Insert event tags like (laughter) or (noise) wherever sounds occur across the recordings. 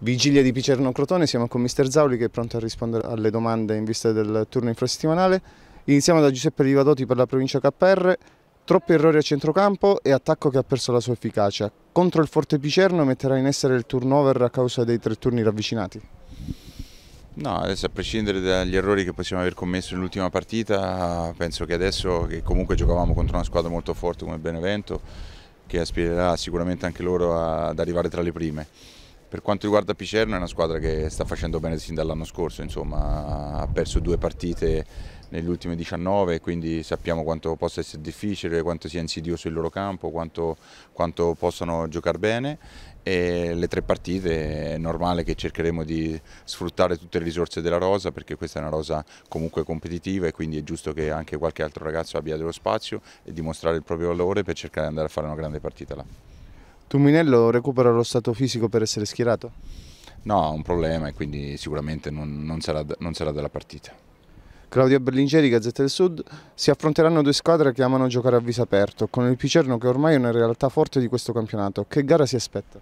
vigilia di Picerno Crotone, siamo con Mr. Zauli che è pronto a rispondere alle domande in vista del turno infrasettimanale. Iniziamo da Giuseppe Livadoti per la provincia KR, troppi errori a centrocampo e attacco che ha perso la sua efficacia. Contro il Forte Picerno metterà in essere il turnover a causa dei tre turni ravvicinati. No, adesso a prescindere dagli errori che possiamo aver commesso nell'ultima partita, penso che adesso che comunque giocavamo contro una squadra molto forte come Benevento, che aspirerà sicuramente anche loro ad arrivare tra le prime. Per quanto riguarda Picerno è una squadra che sta facendo bene sin dall'anno scorso, insomma, ha perso due partite negli ultimi 19 quindi sappiamo quanto possa essere difficile, quanto sia insidioso il loro campo, quanto, quanto possano giocare bene e le tre partite è normale che cercheremo di sfruttare tutte le risorse della rosa perché questa è una rosa comunque competitiva e quindi è giusto che anche qualche altro ragazzo abbia dello spazio e dimostrare il proprio valore per cercare di andare a fare una grande partita là. Tuminello recupera lo stato fisico per essere schierato? No, ha un problema e quindi sicuramente non, non, sarà, non sarà della partita. Claudio Berlingeri, Gazzetta del Sud, si affronteranno due squadre che amano giocare a viso aperto, con il Picerno che ormai è una realtà forte di questo campionato. Che gara si aspetta?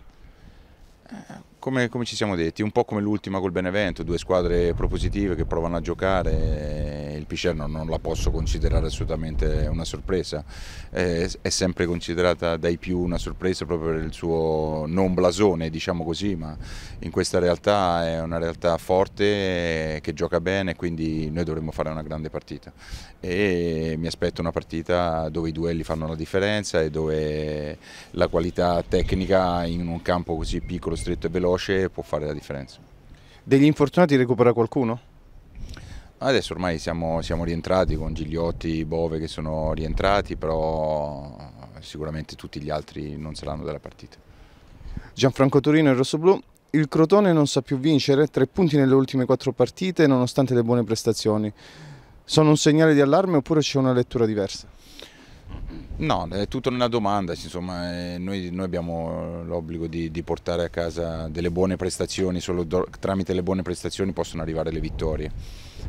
Eh, come, come ci siamo detti, un po' come l'ultima col Benevento, due squadre propositive che provano a giocare il Picerno non la posso considerare assolutamente una sorpresa, eh, è, è sempre considerata dai più una sorpresa proprio per il suo non blasone, diciamo così, ma in questa realtà è una realtà forte eh, che gioca bene, quindi noi dovremmo fare una grande partita e mi aspetto una partita dove i duelli fanno la differenza e dove la qualità tecnica in un campo così piccolo, stretto e veloce può fare la differenza. Degli infortunati recupera qualcuno? Adesso ormai siamo, siamo rientrati con Gigliotti, Bove che sono rientrati, però sicuramente tutti gli altri non saranno della partita. Gianfranco Torino e Rosso Blu. il Crotone non sa più vincere, tre punti nelle ultime quattro partite nonostante le buone prestazioni. Sono un segnale di allarme oppure c'è una lettura diversa? Mm-hmm. No, è tutto nella domanda, insomma, eh, noi, noi abbiamo l'obbligo di, di, portare a casa delle buone prestazioni, solo do, tramite le buone prestazioni possono arrivare le vittorie.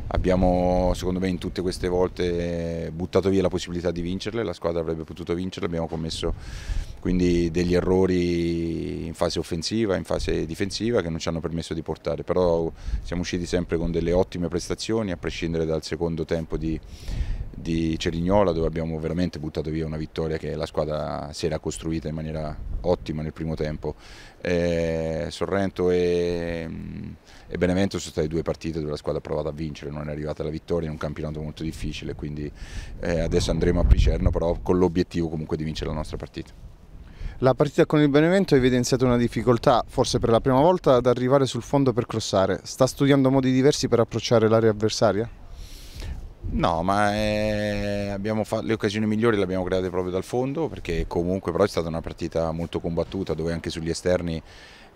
Abbiamo, secondo me, in tutte queste volte eh, buttato via la possibilità di vincerle, la squadra avrebbe potuto vincerle, abbiamo commesso quindi degli errori in fase offensiva, in fase difensiva che non ci hanno permesso di portare, però siamo usciti sempre con delle ottime prestazioni, a prescindere dal secondo tempo di di Cerignola dove abbiamo veramente buttato via una vittoria che la squadra si era costruita in maniera ottima nel primo tempo. Eh, Sorrento e, mm, e, Benevento sono state due partite dove la squadra ha provato a vincere, non è arrivata la vittoria in un campionato molto difficile, quindi eh, adesso andremo a Picerno però con l'obiettivo comunque di vincere la nostra partita. La partita con il Benevento ha evidenziato una difficoltà, forse per la prima volta, ad arrivare sul fondo per crossare. Sta studiando modi diversi per approcciare l'area avversaria? No, ma eh, fatto, le occasioni migliori le abbiamo create proprio dal fondo perché comunque però è stata una partita molto combattuta dove anche sugli esterni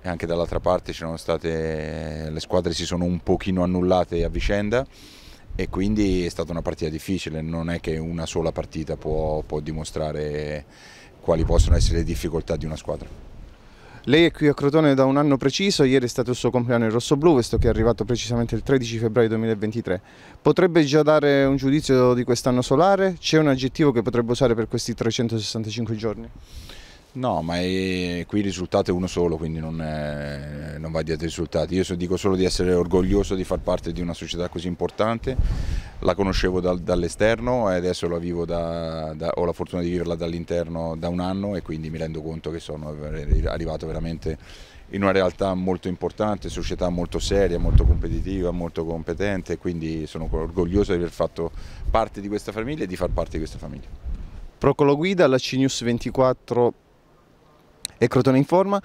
e anche dall'altra parte state, eh, le squadre si sono un pochino annullate a vicenda e quindi è stata una partita difficile, non è che una sola partita può, può dimostrare quali possono essere le difficoltà di una squadra. Lei è qui a Crotone da un anno preciso, ieri è stato il suo compleanno in Rosso Blu, visto che è arrivato precisamente il 13 febbraio 2023. Potrebbe già dare un giudizio di quest'anno solare? C'è un aggettivo che potrebbe usare per questi 365 giorni? No, ma è, qui il risultato è uno solo, quindi non, è, non va dietro i risultati. Io so, dico solo di essere orgoglioso di far parte di una società così importante, la conoscevo dal, dall'esterno e adesso la vivo da, da, ho la fortuna di viverla dall'interno da un anno e quindi mi rendo conto che sono arrivato veramente in una realtà molto importante, società molto seria, molto competitiva, molto competente, quindi sono orgoglioso di aver fatto parte di questa famiglia e di far parte di questa famiglia. Procolo Guida, la CNews 24 e Crotone in forma.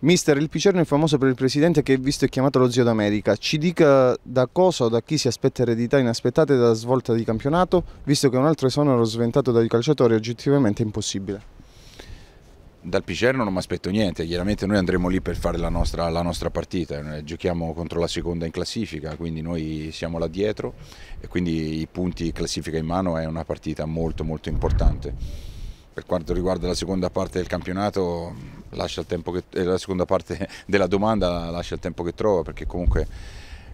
Mister, il Picerno è famoso per il presidente che è visto e chiamato lo zio d'America. Ci dica da cosa o da chi si aspetta eredità inaspettate dalla svolta di campionato, visto che un altro esonero sventato dai calciatori è oggettivamente impossibile dal Picerno non mi aspetto niente, chiaramente noi andremo lì per fare la nostra, la nostra partita, eh, giochiamo contro la seconda in classifica, quindi noi siamo là dietro e quindi i punti classifica in mano è una partita molto molto importante. Per quanto riguarda la seconda parte del campionato, che, eh, la seconda parte (laughs) della domanda lascia il tempo che trova, perché comunque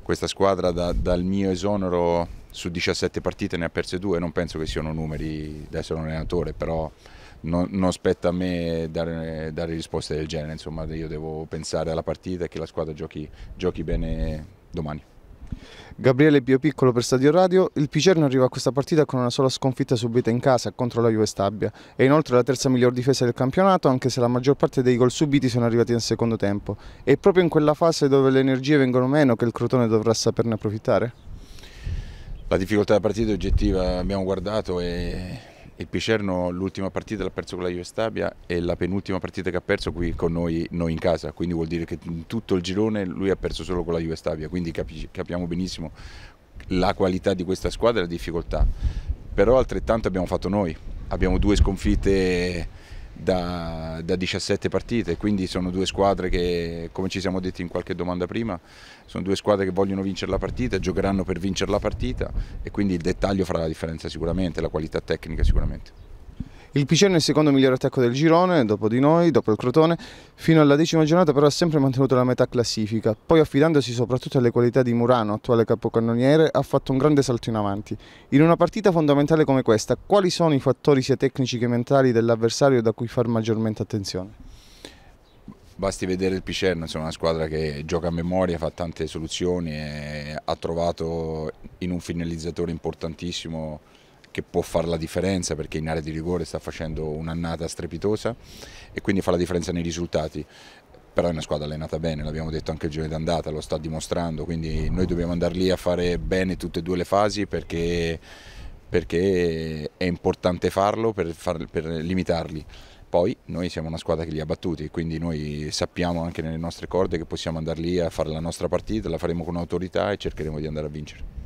questa squadra da, dal mio esonero su 17 partite ne ha perse due, non penso che siano numeri da essere un allenatore, però non, non spetta a me dare, dare, risposte del genere, insomma io devo pensare alla partita e che la squadra giochi, giochi bene domani. Gabriele Biopiccolo per Stadio Radio, il Picerno arriva a questa partita con una sola sconfitta subita in casa contro la Juve Stabia e inoltre la terza miglior difesa del campionato anche se la maggior parte dei gol subiti sono arrivati nel secondo tempo. È proprio in quella fase dove le energie vengono meno che il Crotone dovrà saperne approfittare? La difficoltà della partita è oggettiva, abbiamo guardato e il Picerno l'ultima partita l'ha perso con la Juve Stabia e la penultima partita che ha perso qui con noi, noi, in casa, quindi vuol dire che in tutto il girone lui ha perso solo con la Juve Stabia, quindi capi, capiamo benissimo la qualità di questa squadra e la difficoltà. Però altrettanto abbiamo fatto noi, abbiamo due sconfitte da, da, 17 partite, quindi sono due squadre che, come ci siamo detti in qualche domanda prima, sono due squadre che vogliono vincere la partita, giocheranno per vincere la partita e quindi il dettaglio farà la differenza sicuramente, la qualità tecnica sicuramente. Il Picerno è il secondo miglior attacco del girone, dopo di noi, dopo il Crotone, fino alla decima giornata però ha sempre mantenuto la metà classifica, poi affidandosi soprattutto alle qualità di Murano, attuale capocannoniere, ha fatto un grande salto in avanti. In una partita fondamentale come questa, quali sono i fattori sia tecnici che mentali dell'avversario da cui far maggiormente attenzione? Basti vedere il Picerno, insomma, una squadra che gioca a memoria, fa tante soluzioni, ha trovato in un finalizzatore importantissimo che può fare la differenza perché in area di rigore sta facendo un'annata strepitosa e quindi fa la differenza nei risultati però è una squadra allenata bene, l'abbiamo detto anche il giorno d'andata, lo sta dimostrando, quindi noi dobbiamo andare lì a fare bene tutte e due le fasi perché, perché è importante farlo per, far, per, limitarli. Poi noi siamo una squadra che li ha battuti, quindi noi sappiamo anche nelle nostre corde che possiamo andare lì a fare la nostra partita, la faremo con autorità e cercheremo di andare a vincere.